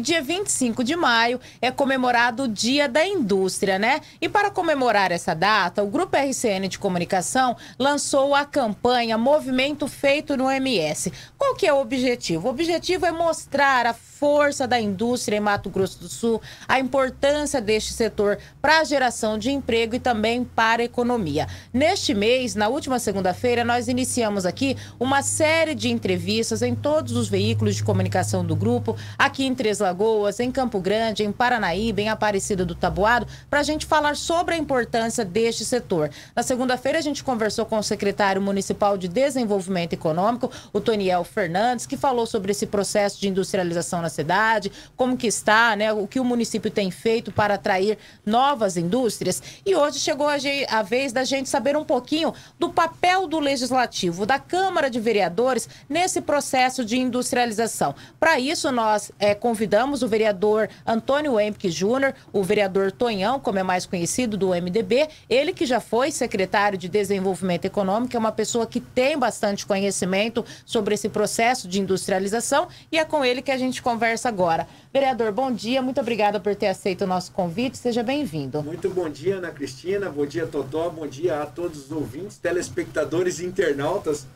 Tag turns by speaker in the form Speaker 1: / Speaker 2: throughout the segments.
Speaker 1: Dia 25 de maio é comemorado o Dia da Indústria, né? E para comemorar essa data, o Grupo RCN de Comunicação lançou a campanha Movimento Feito no MS. Qual que é o objetivo? O objetivo é mostrar a força da indústria em Mato Grosso do Sul, a importância deste setor para a geração de emprego e também para a economia. Neste mês, na última segunda-feira, nós iniciamos aqui uma série de entrevistas em todos os veículos de comunicação do grupo, aqui em Três Alagoas, em Campo Grande, em Paranaíba, em Aparecida do Tabuado, para a gente falar sobre a importância deste setor. Na segunda-feira, a gente conversou com o secretário municipal de Desenvolvimento Econômico, o Toniel Fernandes, que falou sobre esse processo de industrialização na cidade, como que está, né, o que o município tem feito para atrair novas indústrias. E hoje chegou a, a vez da gente saber um pouquinho do papel do Legislativo, da Câmara de Vereadores, nesse processo de industrialização. Para isso, nós é, convidamos convidamos o vereador Antônio Emke Júnior, o vereador Tonhão, como é mais conhecido, do MDB, ele que já foi secretário de Desenvolvimento Econômico, é uma pessoa que tem bastante conhecimento sobre esse processo de industrialização e é com ele que a gente conversa agora. Vereador, bom dia, muito obrigada por ter aceito o nosso convite, seja bem-vindo.
Speaker 2: Muito bom dia, Ana Cristina, bom dia, Totó, bom dia a todos os ouvintes, telespectadores e internautas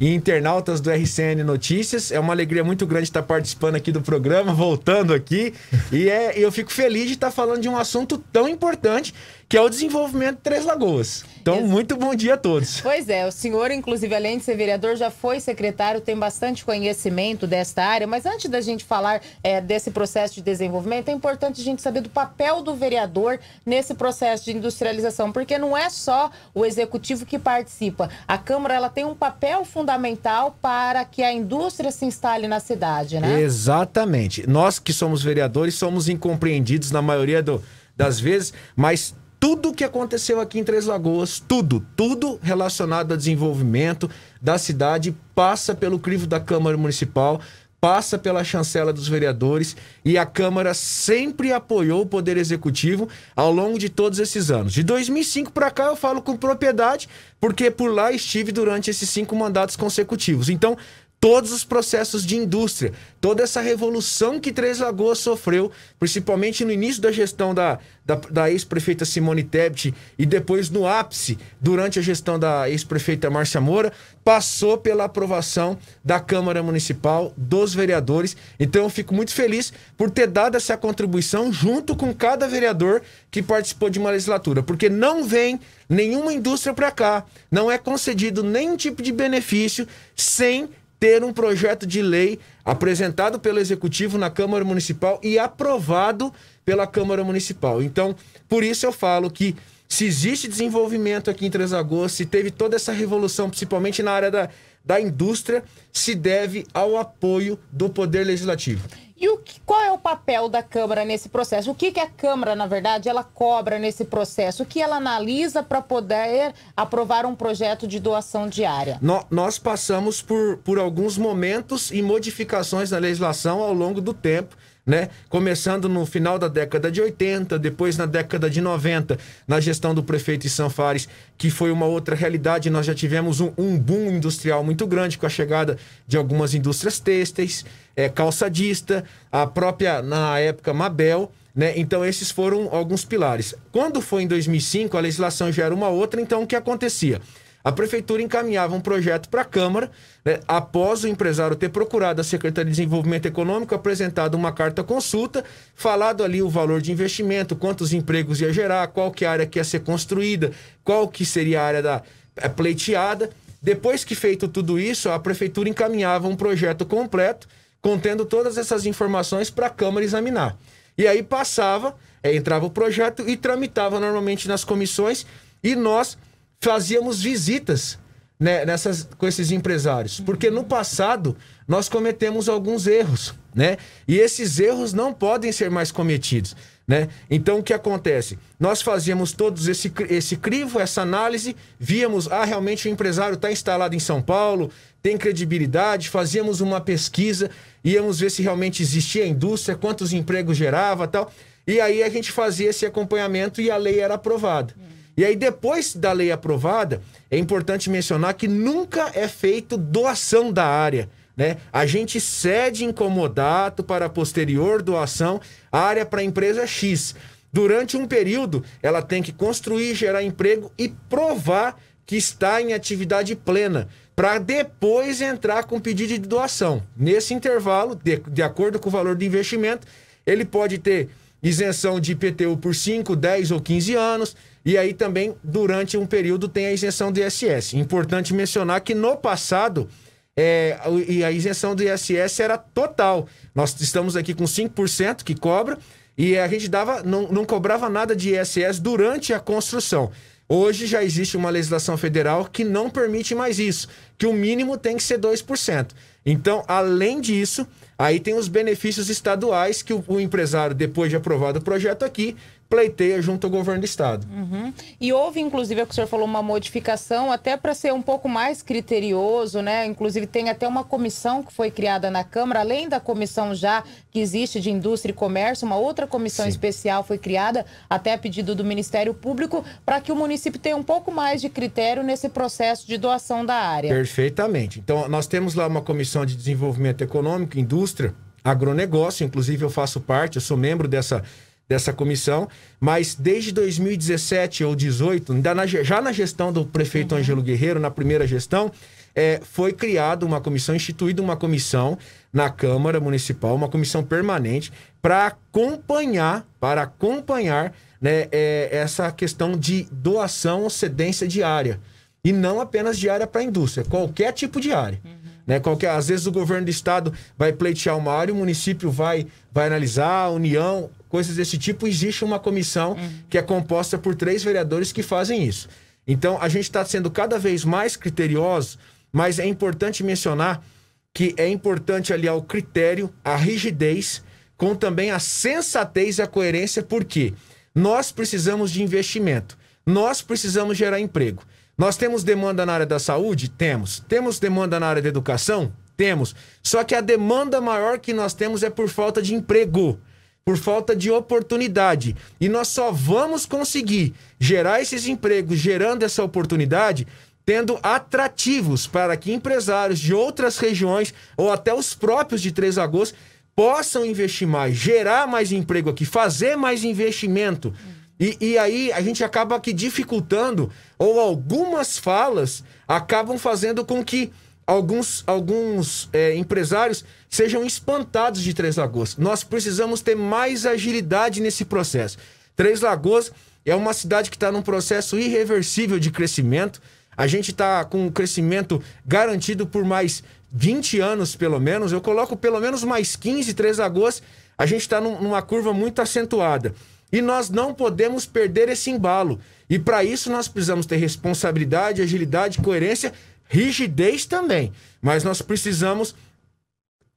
Speaker 2: e internautas do RCN Notícias. É uma alegria muito grande estar participando aqui do programa, voltando aqui. E é, eu fico feliz de estar falando de um assunto tão importante que é o desenvolvimento de Três Lagoas. Então, muito bom dia a todos.
Speaker 1: Pois é, o senhor, inclusive, além de ser vereador, já foi secretário, tem bastante conhecimento desta área, mas antes da gente falar é, desse processo de desenvolvimento, é importante a gente saber do papel do vereador nesse processo de industrialização, porque não é só o executivo que participa. A Câmara ela tem um papel fundamental para que a indústria se instale na cidade, né?
Speaker 2: Exatamente. Nós que somos vereadores somos incompreendidos na maioria do, das vezes, mas tudo o que aconteceu aqui em Três Lagoas, tudo, tudo relacionado a desenvolvimento da cidade passa pelo crivo da Câmara Municipal, passa pela chancela dos vereadores e a Câmara sempre apoiou o Poder Executivo ao longo de todos esses anos. De 2005 para cá eu falo com propriedade, porque por lá estive durante esses cinco mandatos consecutivos. Então, todos os processos de indústria, toda essa revolução que Três Lagoas sofreu, principalmente no início da gestão da, da, da ex-prefeita Simone Tebet e depois no ápice, durante a gestão da ex-prefeita Márcia Moura, passou pela aprovação da Câmara Municipal, dos vereadores. Então eu fico muito feliz por ter dado essa contribuição junto com cada vereador que participou de uma legislatura, porque não vem nenhuma indústria para cá, não é concedido nenhum tipo de benefício sem ter um projeto de lei apresentado pelo Executivo na Câmara Municipal e aprovado pela Câmara Municipal. Então, por isso eu falo que se existe desenvolvimento aqui em Três Lagoas, se teve toda essa revolução, principalmente na área da da indústria se deve ao apoio do Poder Legislativo. E o que, qual
Speaker 1: é o papel da Câmara nesse processo? O que, que a Câmara, na verdade, ela cobra nesse processo? O que ela analisa para poder aprovar um projeto de doação diária?
Speaker 2: No, nós passamos por, por alguns momentos e modificações na legislação ao longo do tempo né? Começando no final da década de 80, depois na década de 90, na gestão do prefeito Fares, que foi uma outra realidade. Nós já tivemos um, um boom industrial muito grande com a chegada de algumas indústrias têxteis, é, calçadista, a própria, na época, Mabel. Né? Então, esses foram alguns pilares. Quando foi em 2005, a legislação já era uma outra, então o que acontecia? A prefeitura encaminhava um projeto para a Câmara, né, após o empresário ter procurado a Secretaria de Desenvolvimento Econômico, apresentado uma carta consulta, falado ali o valor de investimento, quantos empregos ia gerar, qual que área que ia ser construída, qual que seria a área da é, pleiteada. Depois que feito tudo isso, a prefeitura encaminhava um projeto completo, contendo todas essas informações para a Câmara examinar. E aí passava, é, entrava o projeto e tramitava normalmente nas comissões e nós fazíamos visitas né, nessas, com esses empresários. Porque no passado nós cometemos alguns erros, né? E esses erros não podem ser mais cometidos. Né? Então o que acontece? Nós fazíamos todos esse, esse crivo, essa análise, víamos, ah, realmente o empresário está instalado em São Paulo, tem credibilidade, fazíamos uma pesquisa, íamos ver se realmente existia a indústria, quantos empregos gerava tal. E aí a gente fazia esse acompanhamento e a lei era aprovada. Hum. E aí, depois da lei aprovada, é importante mencionar que nunca é feito doação da área. Né? A gente cede incomodato para posterior doação área para a empresa X. Durante um período, ela tem que construir, gerar emprego e provar que está em atividade plena, para depois entrar com pedido de doação. Nesse intervalo, de, de acordo com o valor do investimento, ele pode ter isenção de IPTU por 5, 10 ou 15 anos, e aí também, durante um período, tem a isenção do ISS. Importante mencionar que no passado, é, a, a isenção do ISS era total. Nós estamos aqui com 5% que cobra, e a gente dava, não, não cobrava nada de ISS durante a construção. Hoje já existe uma legislação federal que não permite mais isso, que o mínimo tem que ser 2%. Então, além disso, aí tem os benefícios estaduais que o, o empresário, depois de aprovado o projeto aqui, pleiteia junto ao governo do estado.
Speaker 1: Uhum. E houve, inclusive, é o que o senhor falou, uma modificação até para ser um pouco mais criterioso, né? Inclusive, tem até uma comissão que foi criada na Câmara, além da comissão já que existe de indústria e comércio, uma outra comissão Sim. especial foi criada, até a pedido do Ministério Público, para que o município tenha um pouco mais de critério nesse processo de doação da área.
Speaker 2: Perfeitamente. Então, nós temos lá uma comissão de desenvolvimento econômico, indústria, agronegócio, inclusive eu faço parte, eu sou membro dessa dessa comissão, mas desde 2017 ou 2018, ainda na, já na gestão do prefeito uhum. Ângelo Guerreiro, na primeira gestão, é, foi criada uma comissão, instituída uma comissão na Câmara Municipal, uma comissão permanente, para acompanhar, para acompanhar né, é, essa questão de doação ou cedência diária. E não apenas diária para a indústria, qualquer tipo de área. Uhum. Né? Qualquer, às vezes o governo do estado vai pleitear uma área, o município vai, vai analisar, a União, coisas desse tipo, existe uma comissão uhum. que é composta por três vereadores que fazem isso. Então, a gente está sendo cada vez mais criterioso, mas é importante mencionar que é importante aliar o critério, a rigidez, com também a sensatez e a coerência, porque nós precisamos de investimento, nós precisamos gerar emprego. Nós temos demanda na área da saúde? Temos. Temos demanda na área da educação? Temos. Só que a demanda maior que nós temos é por falta de emprego por falta de oportunidade. E nós só vamos conseguir gerar esses empregos, gerando essa oportunidade, tendo atrativos para que empresários de outras regiões ou até os próprios de Três Lagoas possam investir mais, gerar mais emprego aqui, fazer mais investimento. E, e, aí a gente acaba aqui dificultando, ou algumas falas acabam fazendo com que alguns, alguns é, empresários sejam espantados de Três Lagoas. Nós precisamos ter mais agilidade nesse processo. Três Lagoas é uma cidade que está num processo irreversível de crescimento. A gente está com um crescimento garantido por mais 20 anos, pelo menos. Eu coloco pelo menos mais 15, Três Lagoas. A gente está num, numa curva muito acentuada. E nós não podemos perder esse embalo. E para isso nós precisamos ter responsabilidade, agilidade, coerência rigidez também, mas nós precisamos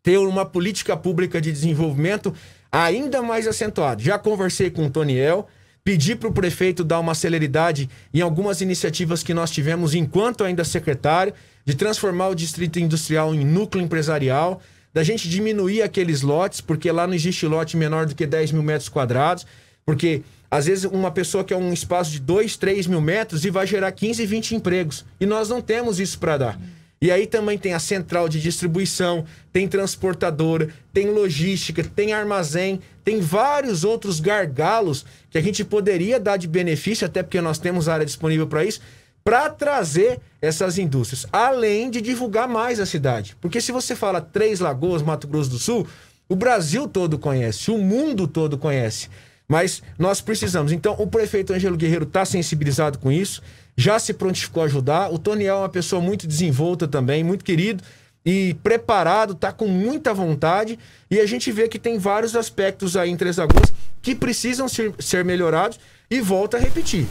Speaker 2: ter uma política pública de desenvolvimento ainda mais acentuada. Já conversei com o Toniel, pedi para o prefeito dar uma celeridade em algumas iniciativas que nós tivemos enquanto ainda secretário, de transformar o distrito industrial em núcleo empresarial, da gente diminuir aqueles lotes, porque lá não existe lote menor do que 10 mil metros quadrados, porque às vezes, uma pessoa que é um espaço de 2, 3 mil metros e vai gerar 15, 20 empregos. E nós não temos isso para dar. E aí também tem a central de distribuição, tem transportadora, tem logística, tem armazém, tem vários outros gargalos que a gente poderia dar de benefício, até porque nós temos área disponível para isso, para trazer essas indústrias, além de divulgar mais a cidade. Porque se você fala Três Lagoas, Mato Grosso do Sul, o Brasil todo conhece, o mundo todo conhece. Mas nós precisamos. Então, o prefeito Angelo Guerreiro está sensibilizado com isso, já se prontificou a ajudar. O Toniel é uma pessoa muito desenvolta também, muito querido e preparado, está com muita vontade. E a gente vê que tem vários aspectos aí em Três Lagoas que precisam ser, ser melhorados. E volta a repetir: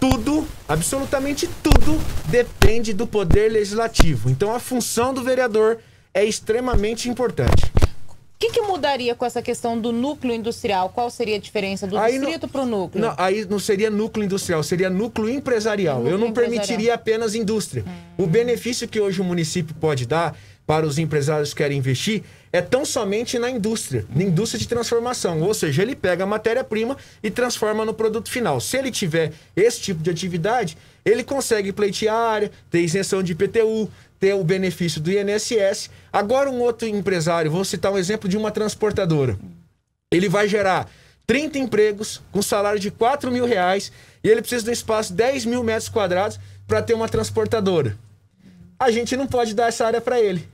Speaker 2: tudo, absolutamente tudo, depende do poder legislativo. Então, a função do vereador é extremamente importante.
Speaker 1: O que, que, mudaria com essa questão do núcleo industrial? Qual seria a diferença do aí distrito para o núcleo? Não,
Speaker 2: aí não seria núcleo industrial, seria núcleo empresarial. Núcleo Eu não empresarial. permitiria apenas indústria. Hum. O benefício que hoje o município pode dar para os empresários que querem investir é tão somente na indústria, na indústria de transformação. Ou seja, ele pega a matéria-prima e transforma no produto final. Se ele tiver esse tipo de atividade, ele consegue pleitear área, ter isenção de IPTU, ter o benefício do INSS. Agora, um outro empresário, vou citar um exemplo de uma transportadora. Ele vai gerar 30 empregos com salário de 4 mil reais e ele precisa de um espaço de 10 mil metros quadrados para ter uma transportadora. A gente não pode dar essa área para ele.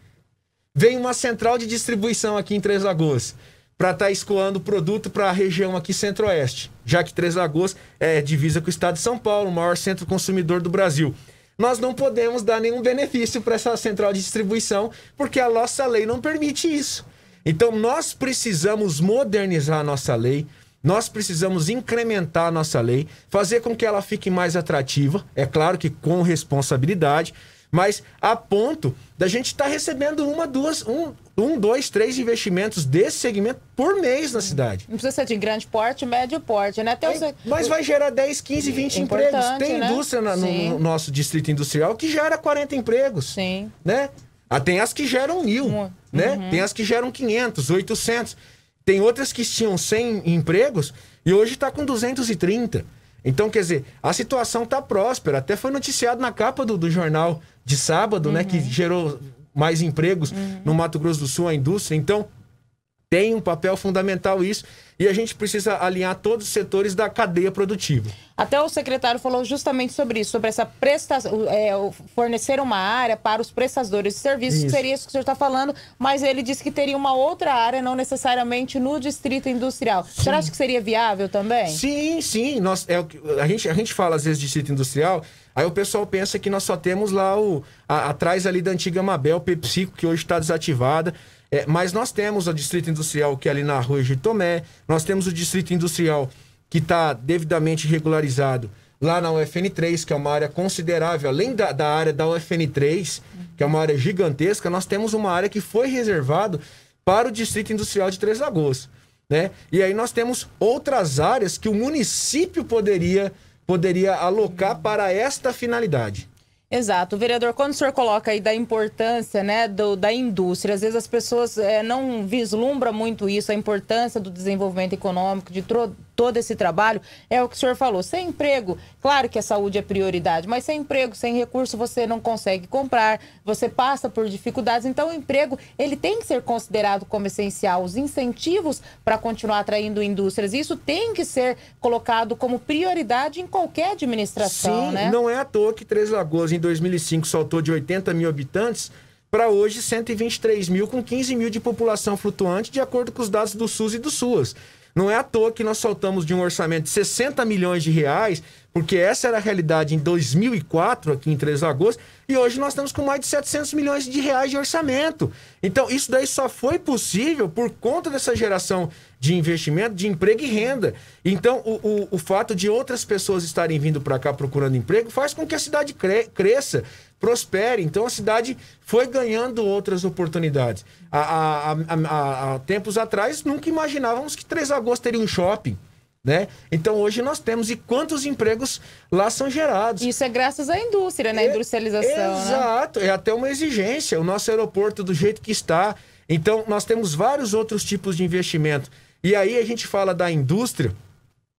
Speaker 2: Vem uma central de distribuição aqui em Três Lagoas para estar tá escoando produto para a região aqui centro-oeste, já que Três Lagoas é divisa com o estado de São Paulo, o maior centro consumidor do Brasil nós não podemos dar nenhum benefício para essa central de distribuição, porque a nossa lei não permite isso. Então nós precisamos modernizar a nossa lei, nós precisamos incrementar a nossa lei, fazer com que ela fique mais atrativa, é claro que com responsabilidade, mas a ponto da gente estar tá recebendo uma, duas, um, um, dois, três investimentos desse segmento por mês na cidade.
Speaker 1: Não precisa ser de grande porte, médio porte, né? Tem Aí, Mas vai gerar 10, 15, 20 Importante, empregos. Tem né? indústria na, no, no,
Speaker 2: nosso distrito industrial que gera 40 empregos. Sim. Né? Ah, tem as que geram mil, né? uhum. né? Tem as que geram 500, 800. Tem outras que tinham 100 empregos e hoje está com 230. Então, quer dizer, a situação está próspera. Até foi noticiado na capa do, do jornal de sábado, uhum. né? Que uhum. gerou mais empregos uhum. no Mato Grosso do Sul, a indústria. Então, tem um papel fundamental isso e a gente precisa alinhar todos os setores da cadeia produtiva.
Speaker 1: Até o secretário falou justamente sobre isso, sobre essa prestação, é, fornecer uma área para os prestadores de serviços, isso. que seria isso que o senhor está falando, mas ele disse que teria uma outra área, não necessariamente no distrito industrial. Sim. Você acha que seria viável também?
Speaker 2: Sim, sim. Nós, é, a, gente, a gente fala às vezes distrito industrial. Aí o pessoal pensa que nós só temos lá o a, atrás ali da antiga Mabel Pepsico, que hoje está desativada. É, mas nós temos o Distrito Industrial que é ali na Rua Tomé, nós temos o Distrito Industrial que está devidamente regularizado lá na UFN3, que é uma área considerável, além da, da área da UFN3, que é uma área gigantesca, nós temos uma área que foi reservada para o Distrito Industrial de Três Lagoas. Né? E aí nós temos outras áreas que o município poderia, poderia alocar para esta finalidade.
Speaker 1: Exato. Vereador, quando o senhor coloca aí da importância né, do, da indústria, às vezes as pessoas é, não vislumbram muito isso, a importância do desenvolvimento econômico, de todo esse trabalho, é o que o senhor falou. Sem emprego, claro que a saúde é prioridade, mas sem emprego, sem recurso, você não consegue comprar, você passa por dificuldades. Então, o emprego, ele tem que ser considerado como essencial. Os incentivos para continuar atraindo indústrias, isso tem que ser colocado como prioridade em qualquer administração, Sim, né? não
Speaker 2: é à toa que Três Lagoas, em 2005, saltou de 80 mil habitantes para hoje 123 mil, com 15 mil de população flutuante, de acordo com os dados do SUS e do SUAS. Não é à toa que nós soltamos de um orçamento de 60 milhões de reais, porque essa era a realidade em 2004 aqui em Três Lagoas, e hoje nós estamos com mais de 700 milhões de reais de orçamento. Então, isso daí só foi possível por conta dessa geração de investimento, de emprego e renda. Então, o, o, o fato de outras pessoas estarem vindo para cá procurando emprego faz com que a cidade cre cresça, prospere. Então a cidade foi ganhando outras oportunidades. Há, há, há, há tempos atrás, nunca imaginávamos que 3 Lagoas teria um shopping. Né? Então hoje nós temos e quantos empregos lá são gerados.
Speaker 1: Isso é graças à indústria, né? É, industrialização. Né?
Speaker 2: Exato, né? é até uma exigência. O nosso aeroporto do jeito que está. Então nós temos vários outros tipos de investimento. E aí a gente fala da indústria,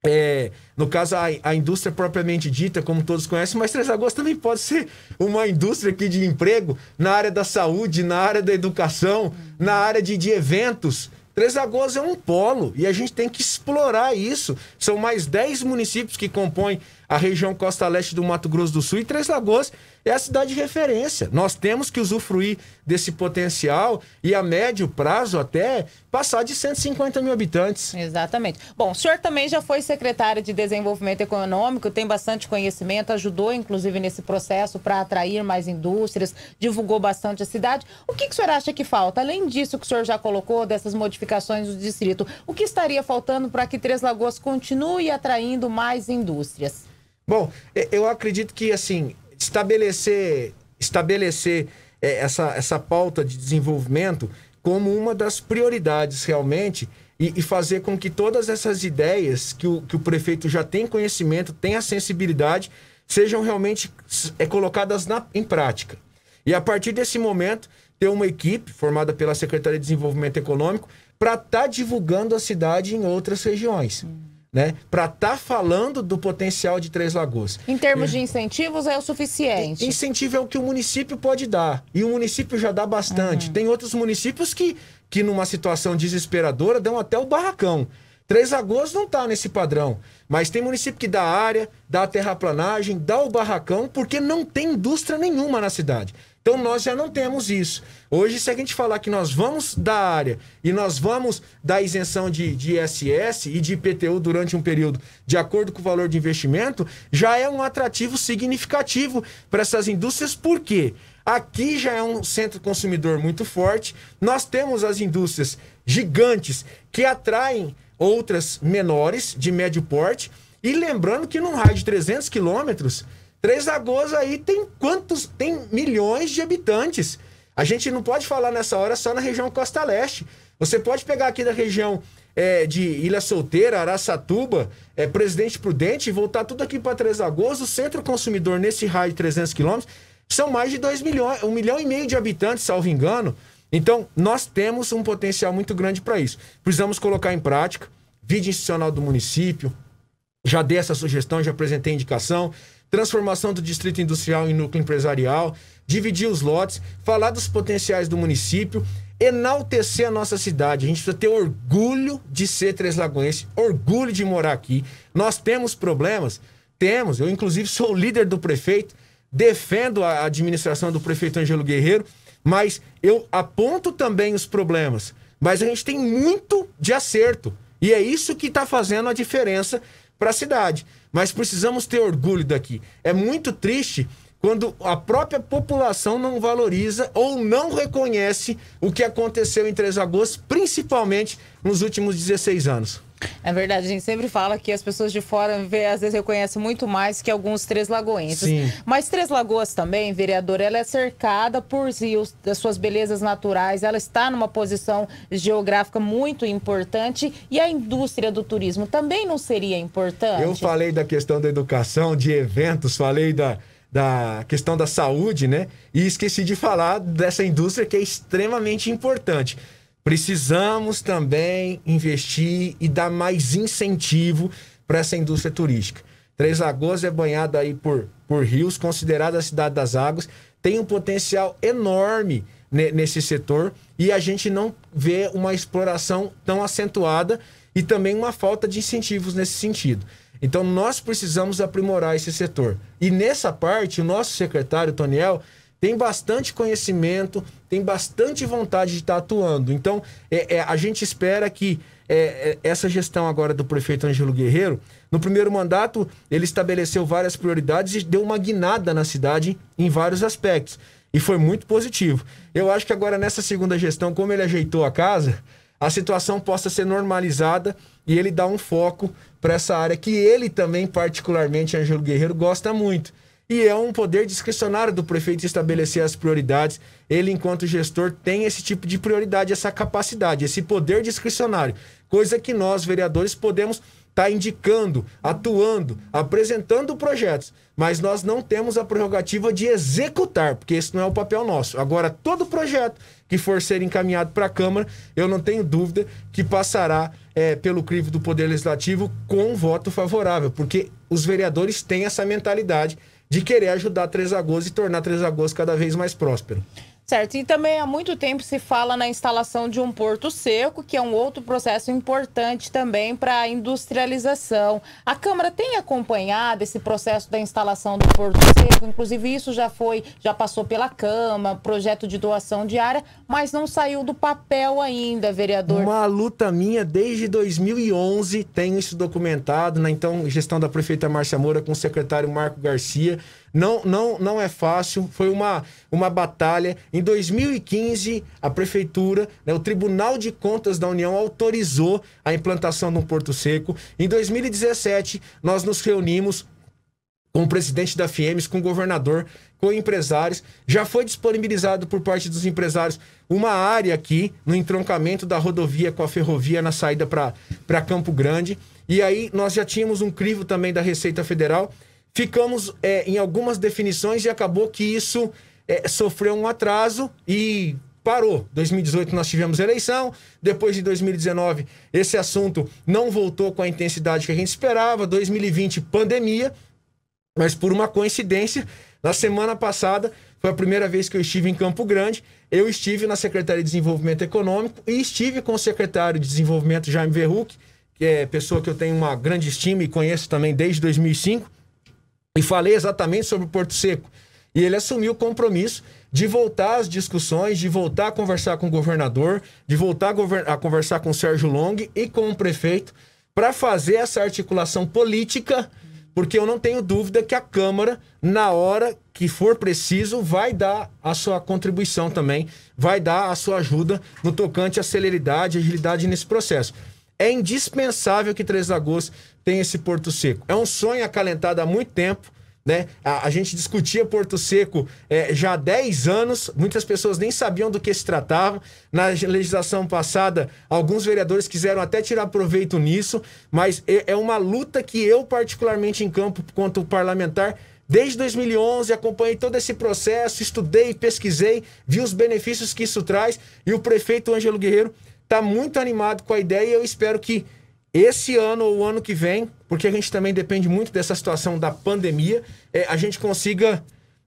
Speaker 2: é, no caso, a, a, indústria propriamente dita, como todos conhecem, mas Três Lagoas também pode ser uma indústria aqui de emprego na área da saúde, na área da educação, na área de, de eventos. Três Lagoas é um polo e a gente tem que explorar isso. São mais 10 municípios que compõem a região costa leste do Mato Grosso do Sul e Três Lagoas é a cidade de referência. Nós temos que usufruir desse potencial e a médio prazo até passar de 150 mil habitantes.
Speaker 1: Exatamente. Bom, o senhor também já foi secretário de Desenvolvimento Econômico, tem bastante conhecimento, ajudou inclusive nesse processo para atrair mais indústrias, divulgou bastante a cidade. O que, que o senhor acha que falta? Além disso que o senhor já colocou, dessas modificações do distrito, o que estaria faltando para que Três Lagoas continue atraindo mais indústrias?
Speaker 2: Bom, eu acredito que assim estabelecer, estabelecer é, essa, essa pauta de desenvolvimento como uma das prioridades realmente e, e, fazer com que todas essas ideias que o, que o prefeito já tem conhecimento, tem a sensibilidade, sejam realmente é, colocadas na, em prática. E a partir desse momento, ter uma equipe formada pela Secretaria de Desenvolvimento Econômico para estar tá divulgando a cidade em outras regiões. Hum né, para estar tá falando do potencial de Três Lagoas. Em termos é.
Speaker 1: de incentivos, é o suficiente?
Speaker 2: Incentivo é o que o município pode dar. E o município já dá bastante. Uhum. Tem outros municípios que, que, numa situação desesperadora, dão até o barracão. Três Lagoas não está nesse padrão. Mas tem município que dá área, dá terraplanagem, dá o barracão, porque não tem indústria nenhuma na cidade. Então nós já não temos isso. Hoje, se a gente falar que nós vamos da área e nós vamos da isenção de, de ISS e de IPTU durante um período de acordo com o valor de investimento, já é um atrativo significativo para essas indústrias, por quê? Aqui já é um centro consumidor muito forte. Nós temos as indústrias gigantes que atraem outras menores, de médio porte. E lembrando que num raio de 300 quilômetros, Três Lagoas aí tem quantos? Tem milhões de habitantes. A gente não pode falar nessa hora só na região Costa Leste. Você pode pegar aqui da região é, de Ilha Solteira, Araçatuba, é, Presidente Prudente, e voltar tudo aqui para Três Lagoas, o centro consumidor nesse raio de 300 quilômetros, são mais de 2 milhões, 1 um milhão e meio de habitantes, salvo engano. Então, nós temos um potencial muito grande para isso. Precisamos colocar em prática, vídeo institucional do município, já dei essa sugestão, já apresentei indicação, transformação do distrito industrial em núcleo empresarial, dividir os lotes, falar dos potenciais do município, enaltecer a nossa cidade. A gente precisa ter orgulho de ser Três Lagoense, orgulho de morar aqui. Nós temos problemas? Temos. Eu, inclusive, sou líder do prefeito, defendo a administração do prefeito Angelo Guerreiro, mas eu aponto também os problemas. Mas a gente tem muito de acerto. E é isso que está fazendo a diferença para a cidade. Mas precisamos ter orgulho daqui. É muito triste quando a própria população não valoriza ou não reconhece o que aconteceu em Três Agosto, principalmente nos últimos 16 anos.
Speaker 1: É verdade, a gente sempre fala que as pessoas de fora, vê, às vezes, reconhecem muito mais que alguns Três Lagoenses. Sim. Mas Três Lagoas também, vereador, ela é cercada por rios, das suas belezas naturais, ela está numa posição geográfica muito importante e a indústria do turismo também não seria importante? Eu
Speaker 2: falei da questão da educação, de eventos, falei da, da questão da saúde, né? E esqueci de falar dessa indústria que é extremamente importante. Precisamos também investir e dar mais incentivo para essa indústria turística. Três Lagoas é banhada aí por, por rios, considerada a cidade das águas, tem um potencial enorme nesse setor e a gente não vê uma exploração tão acentuada e também uma falta de incentivos nesse sentido. Então nós precisamos aprimorar esse setor. E nessa parte, o nosso secretário Toniel tem bastante conhecimento, tem bastante vontade de estar tá atuando. Então, é, é a gente espera que é, é, essa gestão agora do prefeito Ângelo Guerreiro, no primeiro mandato, ele estabeleceu várias prioridades e deu uma guinada na cidade em vários aspectos. E foi muito positivo. Eu acho que agora, nessa segunda gestão, como ele ajeitou a casa, a situação possa ser normalizada e ele dá um foco para essa área que ele também, particularmente, Ângelo Guerreiro, gosta muito e é um poder discricionário do prefeito estabelecer as prioridades. Ele, enquanto gestor, tem esse tipo de prioridade, essa capacidade, esse poder discricionário, coisa que nós, vereadores, podemos estar tá indicando, atuando, apresentando projetos, mas nós não temos a prerrogativa de executar, porque esse não é o papel nosso. Agora, todo projeto que for ser encaminhado para a Câmara, eu não tenho dúvida que passará é, pelo crivo do Poder Legislativo com voto favorável, porque os vereadores têm essa mentalidade de querer ajudar Três Lagoas e tornar Três Lagoas cada vez mais próspero.
Speaker 1: Certo, e também há muito tempo se fala na instalação de um porto seco, que é um outro processo importante também para a industrialização. A Câmara tem acompanhado esse processo da instalação do porto seco, inclusive isso já foi, já passou pela Câmara, projeto de doação de área, mas não saiu do papel ainda, vereador. Uma
Speaker 2: luta minha desde 2011, tenho isso documentado na né? então gestão da prefeita Márcia Moura com o secretário Marco Garcia não, não, não é fácil. Foi uma, uma batalha. Em 2015, a prefeitura, né, o Tribunal de Contas da União autorizou a implantação de um porto seco. Em 2017, nós nos reunimos com o presidente da Fiemes, com o governador, com empresários. Já foi disponibilizado por parte dos empresários uma área aqui no entroncamento da rodovia com a ferrovia na saída para Campo Grande. E aí nós já tínhamos um crivo também da Receita Federal ficamos é, em algumas definições e acabou que isso é, sofreu um atraso e parou. 2018 nós tivemos eleição, depois de 2019 esse assunto não voltou com a intensidade que a gente esperava, 2020 pandemia, mas por uma coincidência, na semana passada foi a primeira vez que eu estive em Campo Grande, eu estive na Secretaria de Desenvolvimento Econômico e estive com o secretário de Desenvolvimento Jaime Verruc, que é pessoa que eu tenho uma grande estima e conheço também desde 2005 e falei exatamente sobre o Porto Seco. E ele assumiu o compromisso de voltar às discussões, de voltar a conversar com o governador, de voltar a, a conversar com o Sérgio Long e com o prefeito para fazer essa articulação política, porque eu não tenho dúvida que a Câmara, na hora que for preciso, vai dar a sua contribuição também, vai dar a sua ajuda no tocante à celeridade e agilidade nesse processo. É indispensável que 3 de agosto tem esse Porto Seco. É um sonho acalentado há muito tempo. Né? A, a gente discutia Porto Seco é, já há 10 anos, muitas pessoas nem sabiam do que se tratava. Na legislação passada, alguns vereadores quiseram até tirar proveito nisso, mas é, é uma luta que eu, particularmente em campo, quanto parlamentar, Desde 2011 acompanhei todo esse processo, estudei, pesquisei, vi os benefícios que isso traz e o prefeito Ângelo Guerreiro está muito animado com a ideia e eu espero que esse ano ou o ano que vem, porque a gente também depende muito dessa situação da pandemia, é, a gente consiga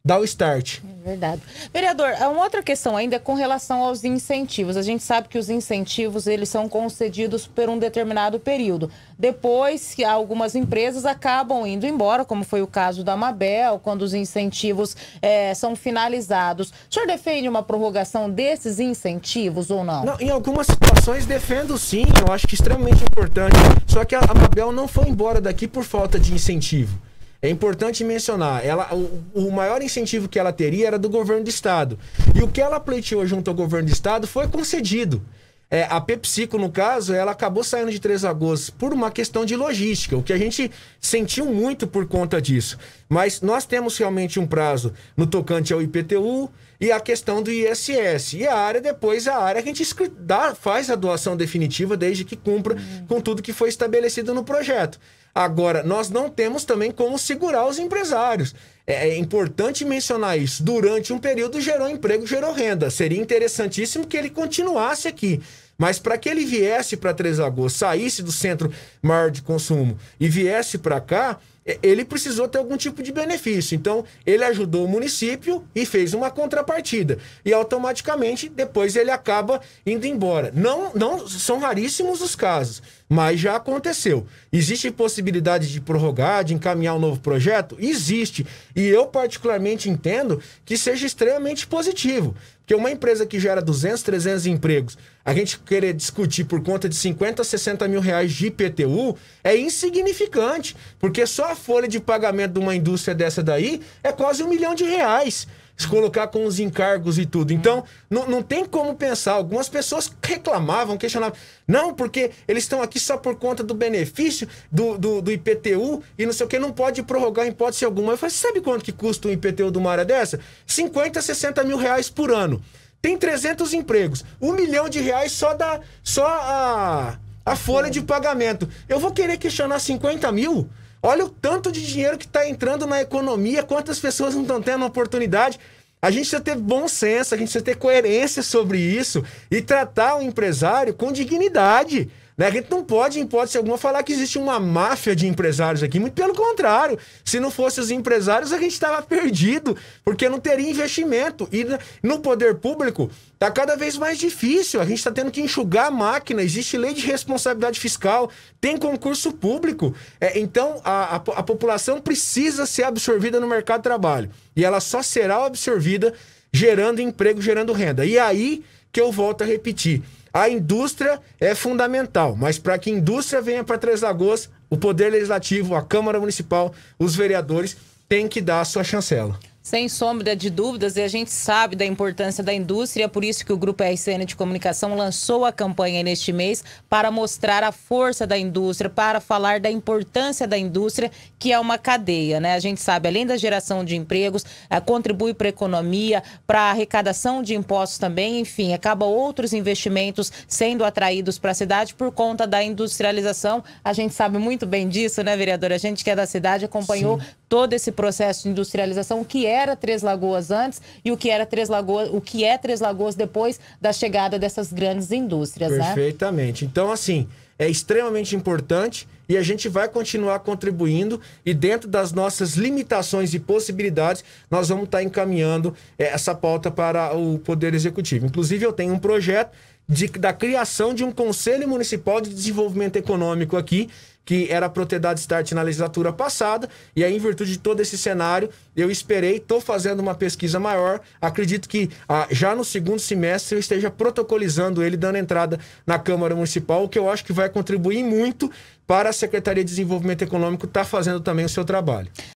Speaker 2: dá o start.
Speaker 1: É verdade. Vereador, uma outra questão ainda é com relação aos incentivos. A gente sabe que os incentivos, eles são concedidos por um determinado período. Depois que algumas empresas acabam indo embora, como foi o caso da Mabel, quando os incentivos é, são finalizados. O senhor defende uma prorrogação desses incentivos ou não? não?
Speaker 2: Em algumas situações defendo sim, eu acho que é extremamente importante. Só que a Mabel não foi embora daqui por falta de incentivo. É importante mencionar, ela, o, o, maior incentivo que ela teria era do governo do estado. E o que ela pleiteou junto ao governo do estado foi concedido. É, a PepsiCo, no caso, ela acabou saindo de Três Lagoas por uma questão de logística, o que a gente sentiu muito por conta disso. Mas nós temos realmente um prazo no tocante ao IPTU e a questão do ISS. E a área, depois, a área que a gente dá, faz a doação definitiva, desde que cumpra uhum. com tudo que foi estabelecido no projeto. Agora, nós não temos também como segurar os empresários. É, é importante mencionar isso. Durante um período gerou emprego, gerou renda. Seria interessantíssimo que ele continuasse aqui. Mas para que ele viesse para Três Lagoas, saísse do centro maior de consumo e viesse para cá, é, ele precisou ter algum tipo de benefício. Então, ele ajudou o município e fez uma contrapartida. E automaticamente, depois ele acaba indo embora. Não, não são raríssimos os casos, mas já aconteceu. Existe possibilidade de prorrogar, de encaminhar um novo projeto? Existe. E eu, particularmente, entendo que seja extremamente positivo. Porque uma empresa que gera 200, 300 empregos, a gente querer discutir por conta de 50, 60 mil reais de IPTU é insignificante. Porque só a folha de pagamento de uma indústria dessa daí é quase um milhão de reais se colocar com os encargos e tudo. Então, não, não tem como pensar. Algumas pessoas reclamavam, questionavam. Não, porque eles estão aqui só por conta do benefício do, do, do IPTU e não sei o que, não pode prorrogar em hipótese alguma. Eu falei, sabe quanto que custa um IPTU de uma área dessa? 50, 60 mil reais por ano. Tem 300 empregos. Um milhão de reais só da. Só a. A folha de pagamento. Eu vou querer questionar 50 mil? Olha o tanto de dinheiro que está entrando na economia, quantas pessoas não estão tendo oportunidade. A gente precisa ter bom senso, a gente precisa ter coerência sobre isso e tratar o empresário com dignidade. Né? A gente não pode, em hipótese alguma, falar que existe uma máfia de empresários aqui. Muito pelo contrário. Se não fossem os empresários, a gente estava perdido, porque não teria investimento. E no poder público está cada vez mais difícil. A gente está tendo que enxugar a máquina. Existe lei de responsabilidade fiscal, tem concurso público. É, então, a, a, a população precisa ser absorvida no mercado de trabalho. E ela só será absorvida gerando emprego, gerando renda. E aí que eu volto a repetir a indústria é fundamental, mas para que a indústria venha para Três Lagoas, o Poder Legislativo, a Câmara Municipal, os vereadores têm que dar a sua chancela.
Speaker 1: Sem sombra de dúvidas, e a gente sabe da importância da indústria, por isso que o Grupo RCN de Comunicação lançou a campanha neste mês para mostrar a força da indústria, para falar da importância da indústria, que é uma cadeia, né? A gente sabe, além da geração de empregos, eh, contribui para a economia, para a arrecadação de impostos também, enfim, acaba outros investimentos sendo atraídos para a cidade por conta da industrialização. A gente sabe muito bem disso, né, vereadora? A gente que é da cidade acompanhou Sim todo esse processo de industrialização, o que era Três Lagoas antes e o que era Três Lagoas, o que é Três Lagoas depois da chegada dessas grandes indústrias, né?
Speaker 2: Perfeitamente. Né? Então, assim, é extremamente importante e a gente vai continuar contribuindo e dentro das nossas limitações e possibilidades, nós vamos estar encaminhando é, essa pauta para o Poder Executivo. Inclusive, eu tenho um projeto de, da criação de um Conselho Municipal de Desenvolvimento Econômico aqui, que era propriedade start na legislatura passada, e aí, em virtude de todo esse cenário, eu esperei, estou fazendo uma pesquisa maior. Acredito que ah, já no segundo semestre eu esteja protocolizando ele, dando entrada na Câmara Municipal, o que eu acho que vai contribuir muito para a Secretaria de Desenvolvimento Econômico estar tá fazendo também o seu trabalho.